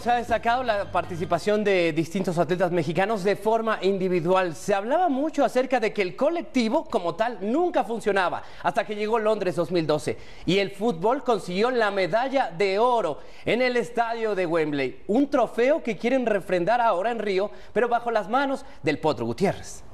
Se ha destacado la participación de distintos atletas mexicanos de forma individual. Se hablaba mucho acerca de que el colectivo como tal nunca funcionaba hasta que llegó Londres 2012 y el fútbol consiguió la medalla de oro en el estadio de Wembley, un trofeo que quieren refrendar ahora en Río, pero bajo las manos del Potro Gutiérrez.